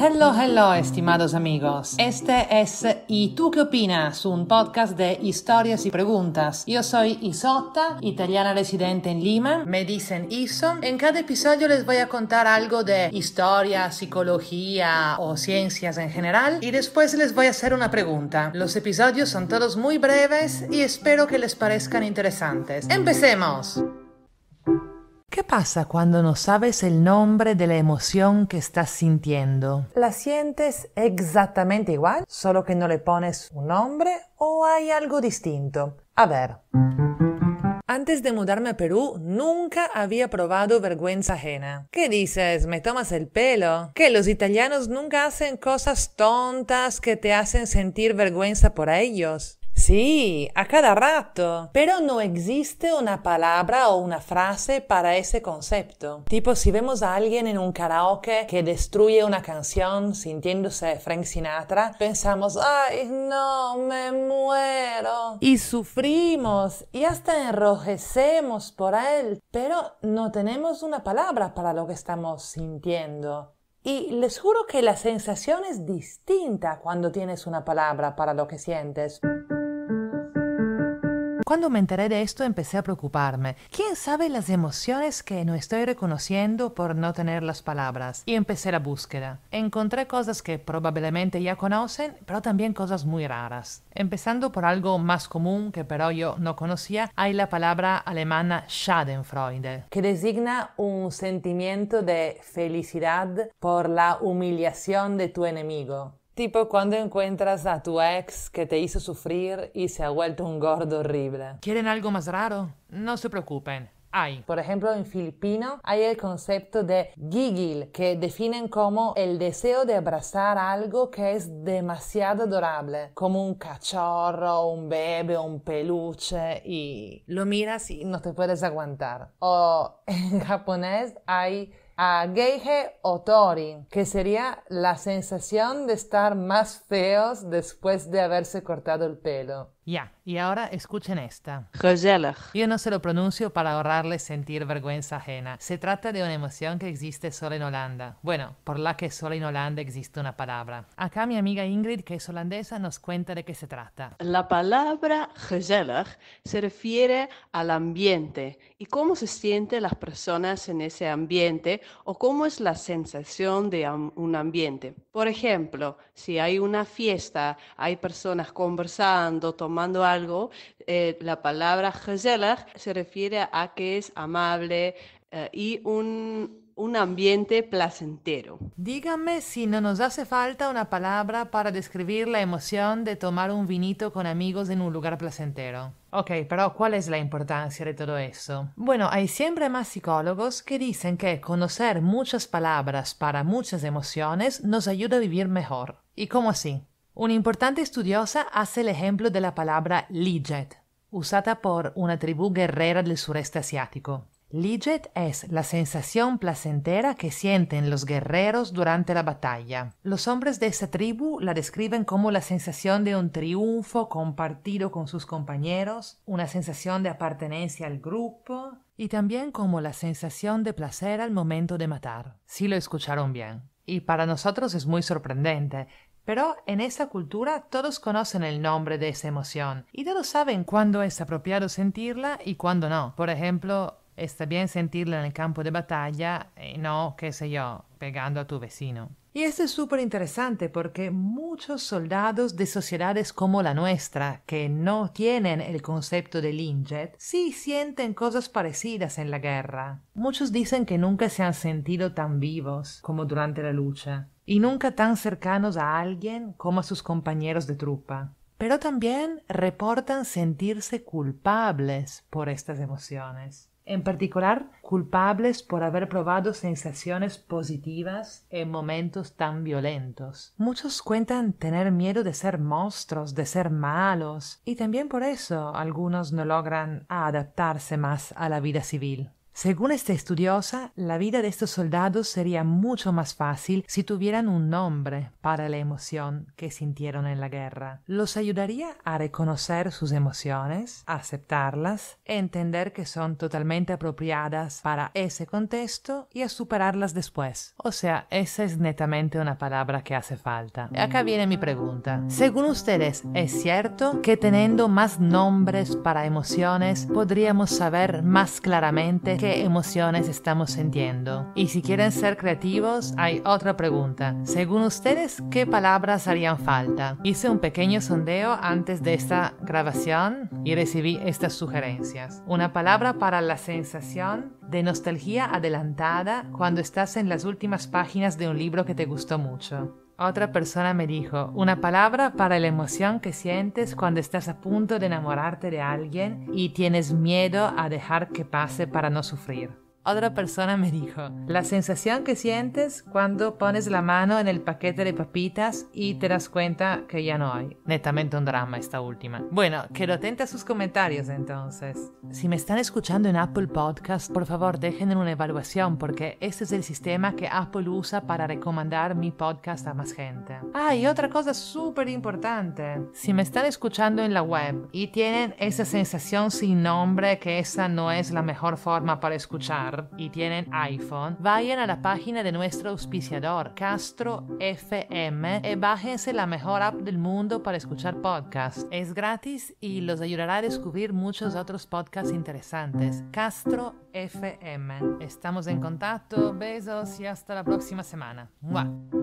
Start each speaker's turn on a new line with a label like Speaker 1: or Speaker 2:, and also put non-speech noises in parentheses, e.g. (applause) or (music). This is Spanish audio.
Speaker 1: Hello, hello, estimados amigos. Este es ¿Y tú qué opinas? Un podcast de historias y preguntas. Yo soy Isotta, italiana residente en Lima. Me dicen Iso. En cada episodio les voy a contar algo de historia, psicología o ciencias en general. Y después les voy a hacer una pregunta. Los episodios son todos muy breves y espero que les parezcan interesantes. ¡Empecemos! ¿Qué pasa cuando no sabes el nombre de la emoción que estás sintiendo? ¿La sientes exactamente igual, solo que no le pones un nombre o hay algo distinto? A ver. Antes de mudarme a Perú, nunca había probado vergüenza ajena. ¿Qué dices? ¿Me tomas el pelo? Que los italianos nunca hacen cosas tontas que te hacen sentir vergüenza por ellos. Sí, a cada rato. Pero no existe una palabra o una frase para ese concepto. Tipo, si vemos a alguien en un karaoke que destruye una canción sintiéndose Frank Sinatra, pensamos, ay, no, me muero. Y sufrimos y hasta enrojecemos por él, pero no tenemos una palabra para lo que estamos sintiendo. Y les juro que la sensación es distinta cuando tienes una palabra para lo que sientes. Cuando me enteré de esto empecé a preocuparme. ¿Quién sabe las emociones que no estoy reconociendo por no tener las palabras? Y empecé la búsqueda. Encontré cosas que probablemente ya conocen, pero también cosas muy raras. Empezando por algo más común que pero yo no conocía, hay la palabra alemana Schadenfreude, que designa un sentimiento de felicidad por la humillación de tu enemigo. Tipo cuando encuentras a tu ex que te hizo sufrir y se ha vuelto un gordo horrible. ¿Quieren algo más raro? No se preocupen. Hay. Por ejemplo, en filipino hay el concepto de gigil, que definen como el deseo de abrazar algo que es demasiado adorable, como un cachorro, un bebé, un peluche, y lo miras y no te puedes aguantar. O (laughs) en japonés hay a Geige Otori, que sería la sensación de estar más feos después de haberse cortado el pelo. Ya, y ahora escuchen esta. Gezellig. Yo no se lo pronuncio para ahorrarles sentir vergüenza ajena. Se trata de una emoción que existe solo en Holanda. Bueno, por la que solo en Holanda existe una palabra. Acá mi amiga Ingrid, que es holandesa, nos cuenta de qué se trata. La palabra gezellig se refiere al ambiente y cómo se sienten las personas en ese ambiente o cómo es la sensación de un ambiente. Por ejemplo, si hay una fiesta, hay personas conversando, tomando tomando algo, eh, la palabra se refiere a que es amable eh, y un, un ambiente placentero. Díganme si no nos hace falta una palabra para describir la emoción de tomar un vinito con amigos en un lugar placentero. Ok, pero ¿cuál es la importancia de todo eso? Bueno, hay siempre más psicólogos que dicen que conocer muchas palabras para muchas emociones nos ayuda a vivir mejor. ¿Y cómo así? Una importante estudiosa hace el ejemplo de la palabra Liget, usada por una tribu guerrera del sureste asiático. Liget es la sensación placentera que sienten los guerreros durante la batalla. Los hombres de esta tribu la describen como la sensación de un triunfo compartido con sus compañeros, una sensación de pertenencia al grupo y también como la sensación de placer al momento de matar. Si lo escucharon bien. Y para nosotros es muy sorprendente, pero en esa cultura todos conocen el nombre de esa emoción y todos saben cuándo es apropiado sentirla y cuándo no. Por ejemplo, está bien sentirla en el campo de batalla y eh, no, qué sé yo, pegando a tu vecino. Y esto es súper interesante porque muchos soldados de sociedades como la nuestra, que no tienen el concepto del Injet, sí sienten cosas parecidas en la guerra. Muchos dicen que nunca se han sentido tan vivos como durante la lucha, y nunca tan cercanos a alguien como a sus compañeros de trupa, pero también reportan sentirse culpables por estas emociones, en particular culpables por haber probado sensaciones positivas en momentos tan violentos. Muchos cuentan tener miedo de ser monstruos, de ser malos, y también por eso algunos no logran adaptarse más a la vida civil. Según esta estudiosa, la vida de estos soldados sería mucho más fácil si tuvieran un nombre para la emoción que sintieron en la guerra. Los ayudaría a reconocer sus emociones, a aceptarlas, entender que son totalmente apropiadas para ese contexto y a superarlas después. O sea, esa es netamente una palabra que hace falta. Acá viene mi pregunta. Según ustedes, ¿es cierto que teniendo más nombres para emociones podríamos saber más claramente qué emociones estamos sintiendo. Y si quieren ser creativos, hay otra pregunta. Según ustedes, ¿qué palabras harían falta? Hice un pequeño sondeo antes de esta grabación y recibí estas sugerencias. Una palabra para la sensación de nostalgia adelantada cuando estás en las últimas páginas de un libro que te gustó mucho. Otra persona me dijo, una palabra para la emoción que sientes cuando estás a punto de enamorarte de alguien y tienes miedo a dejar que pase para no sufrir. Otra persona me dijo, la sensación que sientes cuando pones la mano en el paquete de papitas y te das cuenta que ya no hay. Netamente un drama esta última. Bueno, que lo a sus comentarios entonces. Si me están escuchando en Apple Podcast, por favor dejen una evaluación porque este es el sistema que Apple usa para recomendar mi podcast a más gente. Ah, y otra cosa súper importante. Si me están escuchando en la web y tienen esa sensación sin nombre que esa no es la mejor forma para escuchar, y tienen iPhone, vayan a la página de nuestro auspiciador Castro FM y eh, bájense la mejor app del mundo para escuchar podcasts. Es gratis y los ayudará a descubrir muchos otros podcasts interesantes. Castro FM. Estamos en contacto, besos y hasta la próxima semana. ¡Mua!